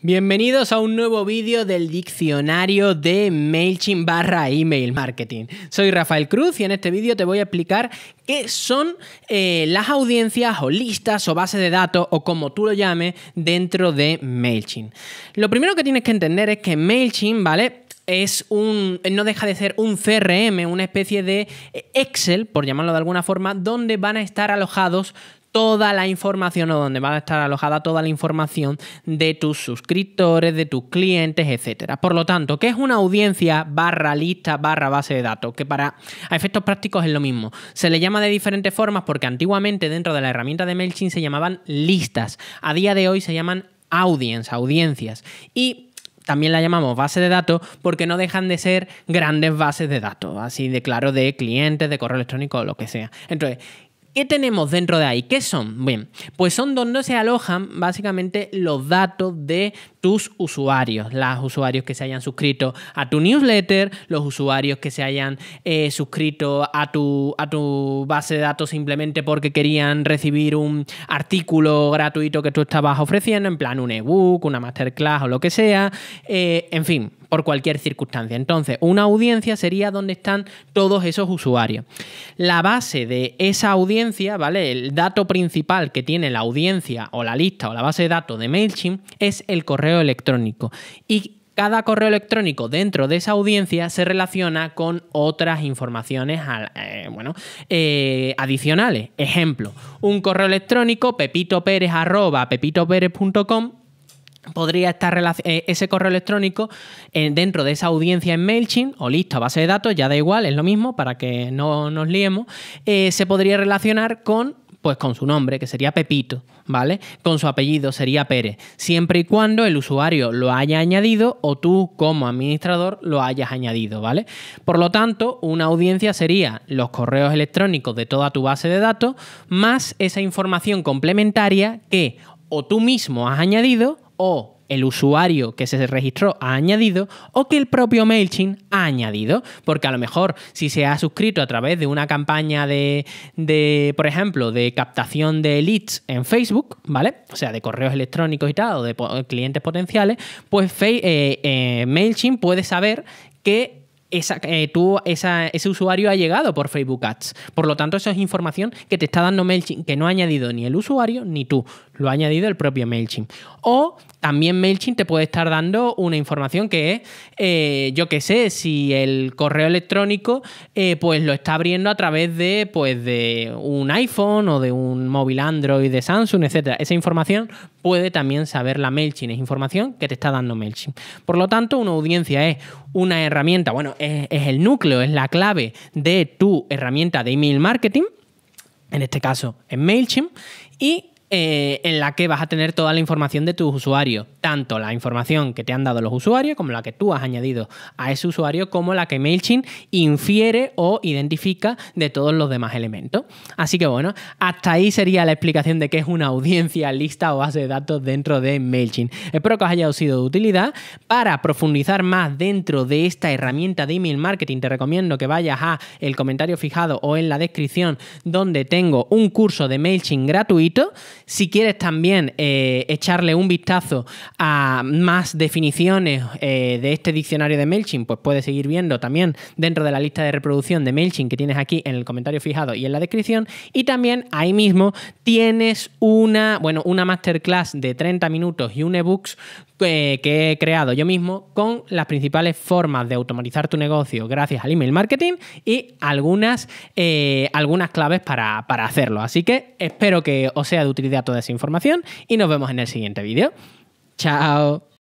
Bienvenidos a un nuevo vídeo del diccionario de MailChimp barra email marketing. Soy Rafael Cruz y en este vídeo te voy a explicar qué son eh, las audiencias o listas o bases de datos o como tú lo llames dentro de MailChimp. Lo primero que tienes que entender es que MailChimp, ¿vale? es un. Eh, no deja de ser un CRM, una especie de eh, Excel, por llamarlo de alguna forma, donde van a estar alojados toda la información o donde va a estar alojada toda la información de tus suscriptores, de tus clientes, etcétera. Por lo tanto, ¿qué es una audiencia barra lista barra base de datos? Que para efectos prácticos es lo mismo. Se le llama de diferentes formas porque antiguamente dentro de la herramienta de MailChimp se llamaban listas. A día de hoy se llaman audience, audiencias. Y también la llamamos base de datos porque no dejan de ser grandes bases de datos, así de claro, de clientes, de correo electrónico o lo que sea. Entonces, ¿Qué tenemos dentro de ahí? ¿Qué son? Bien, pues son donde se alojan básicamente los datos de tus usuarios, los usuarios que se hayan suscrito a tu newsletter, los usuarios que se hayan eh, suscrito a tu, a tu base de datos simplemente porque querían recibir un artículo gratuito que tú estabas ofreciendo, en plan un ebook, una masterclass o lo que sea, eh, en fin por cualquier circunstancia. Entonces, una audiencia sería donde están todos esos usuarios. La base de esa audiencia, ¿vale? El dato principal que tiene la audiencia o la lista o la base de datos de MailChimp es el correo electrónico. Y cada correo electrónico dentro de esa audiencia se relaciona con otras informaciones eh, bueno, eh, adicionales. Ejemplo, un correo electrónico pepitopérez.com podría estar eh, ese correo electrónico eh, dentro de esa audiencia en MailChimp o lista base de datos, ya da igual, es lo mismo para que no nos liemos, eh, se podría relacionar con pues con su nombre, que sería Pepito, ¿vale? Con su apellido sería Pérez, siempre y cuando el usuario lo haya añadido o tú como administrador lo hayas añadido, ¿vale? Por lo tanto, una audiencia sería los correos electrónicos de toda tu base de datos más esa información complementaria que o tú mismo has añadido o el usuario que se registró ha añadido o que el propio MailChimp ha añadido. Porque a lo mejor si se ha suscrito a través de una campaña de, por ejemplo, de captación de leads en Facebook, ¿vale? O sea, de correos electrónicos y tal, o de clientes potenciales, pues eh, eh, MailChimp puede saber que eh, ese usuario ha llegado por Facebook Ads. Por lo tanto, eso es información que te está dando MailChimp, que no ha añadido ni el usuario ni tú, lo ha añadido el propio MailChimp. O también MailChimp te puede estar dando una información que es, eh, yo qué sé, si el correo electrónico eh, pues lo está abriendo a través de, pues, de un iPhone o de un móvil Android de Samsung, etc. Esa información puede también saber la MailChimp, es información que te está dando MailChimp. Por lo tanto, una audiencia es una herramienta, bueno, es, es el núcleo, es la clave de tu herramienta de email marketing, en este caso en MailChimp, y eh, en la que vas a tener toda la información de tus usuarios, tanto la información que te han dado los usuarios como la que tú has añadido a ese usuario, como la que MailChimp infiere o identifica de todos los demás elementos. Así que bueno, hasta ahí sería la explicación de qué es una audiencia, lista o base de datos dentro de MailChimp. Espero que os haya sido de utilidad. Para profundizar más dentro de esta herramienta de email marketing, te recomiendo que vayas a el comentario fijado o en la descripción donde tengo un curso de MailChimp gratuito si quieres también eh, echarle un vistazo a más definiciones eh, de este diccionario de MailChimp, pues puedes seguir viendo también dentro de la lista de reproducción de MailChimp que tienes aquí en el comentario fijado y en la descripción. Y también ahí mismo tienes una, bueno, una masterclass de 30 minutos y un ebooks eh, que he creado yo mismo con las principales formas de automatizar tu negocio gracias al email marketing y algunas, eh, algunas claves para, para hacerlo. Así que espero que os sea de utilidad toda esa información y nos vemos en el siguiente vídeo. Chao.